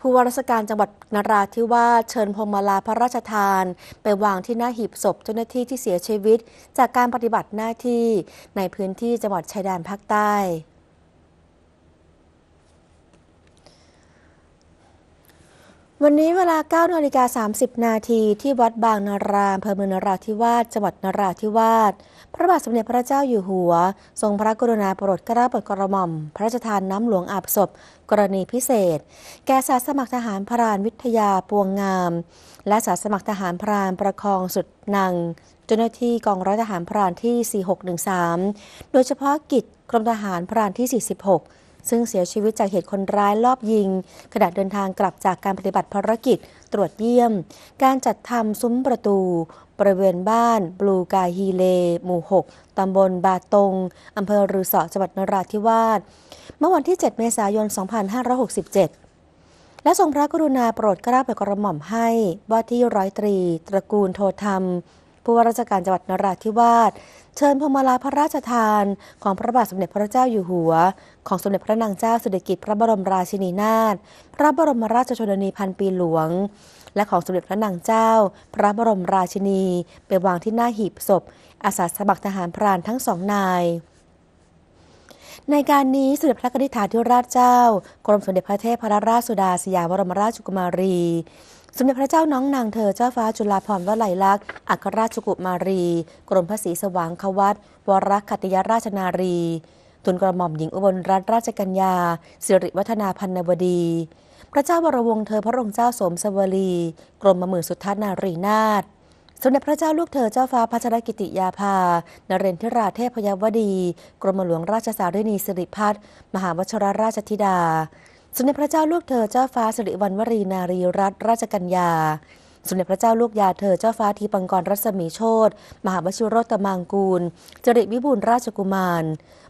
ผู้ว่าราชการจังหวัดนราธิวาสเชิญพงมาลาพระราชทาน ไปวางที่หน้าหีบศพเจ้าหน้าที่ที่เสียชีวิต จากการปฏิบัติหน้าที่ในพื้นที่จังหวัดชายแดนภาคใต้วันนี้เวลา9นาฬิกา30นาทีที่วัดบางนารามเพอมนราธิวาสจังหวัดนราธิวาสพระบาทสมเด็จพระเจ้าอยู่หัว ทรงพระกรุณาโปรดกระปรดกระหม่อมพระราชทานน้ำหลวง อาบศพกรณีพิเศษ แก่สาสมัครทหารพรานวิทยาปวงงาม และสาสมัครทหารพรานประคองสุดนางเจ้าหน้าที่กองร้อยทหารพรานที่4613โดยเฉพาะกิจกรมทหารพรานที่ 46ซึ่งเสียชีวิตจากเหตุคนร้ายลอบยิง ขณะเดินทางกลับจากการปฏิบัติภารกิจ ตรวจเยี่ยม การจัดทำซุ้มประตูบริเวณบ้านบลูกาฮีเล หมู่6ตำบล บาตงอำเภอรือสอจังหวัดนราธิวาสเมื่อวันที่ 7 เมษายน 2567 และทรงพระกรุณาโปรดเกล้าโปรดกระหม่อมให้ว่าที่ร้อยตรีตระกูลโทธรรมผู้ว่าราชการจังหวัดนราธิวาสเชิญพวงมาลาพระราชทานของพระบาทสมเด็จพระเจ้าอยู่หัว ของสมเด็จพระนางเจ้าสุดดกิจิพระบรมราชินีนาถพระบรมราชชนนีพันปีหลวง และของสมเด็จพระนางเจ้า พระบรมราชินีไปวางที่หน้าหีบศพ อาสาสมัครทหารพรานทั้งสองนาย ในการนี้สมเด็จพระกนิษฐาธิราชเจ้ากรมสมเด็จพระเทพพระราชสุดาสยามบรมราชกุมารีสมเด็จพระเจ้าน้องนางเธอเจ้าฟ้าจุฬาภรณ์วลัยลักษณ์อัครราชกุมารี กรมพระศรีสว่างควัตวรคัตยราชนารีทุนกระหม่อมหญิงอุบลรัตนราชกัญญาสิริวัฒนาพันนวดี พระเจ้าวรวงเธอพระองค์เจ้าสมสวลีกรมมือสุทธานารีนาถสมเด็จพระเจ้าลูกเธอเจ้าฟ้าพัชรกิติยาภา นเรนทิราเทพพยวดี กรมหลวงราชสารินีสิริพัฒน์มหาวชรราชธิดาสมเด็จพระเจ้าลูกเธอเจ้าฟ้าสิริวัณวรีนารีรัตนราชกัญญาสมเด็จพระเจ้าลูกยาเธอเจ้าฟ้าทีปังกรรัศมีโชตมหาวชิโรตมังกูลจริวิบูลราชกุมาร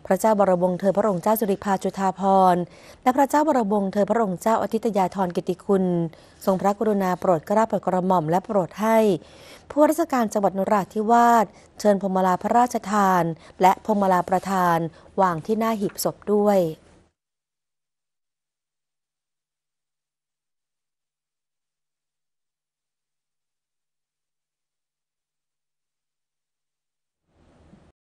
พระเจ้าบรมวงศ์เธอพระองค์เจ้าสุริพาจุธาพรและพระเจ้าบรมวงศ์เธอพระองค์เจ้าอธิตยาธรกิติคุณทรงพระกรุณาโปรดกระปรดกระหม่อมและโปรดให้ ผู้ราชการจังหวัดนราธิวาส เชิญพมลาพระราชทาน และพมลาประธาน วางที่หน้าหีบศพด้วย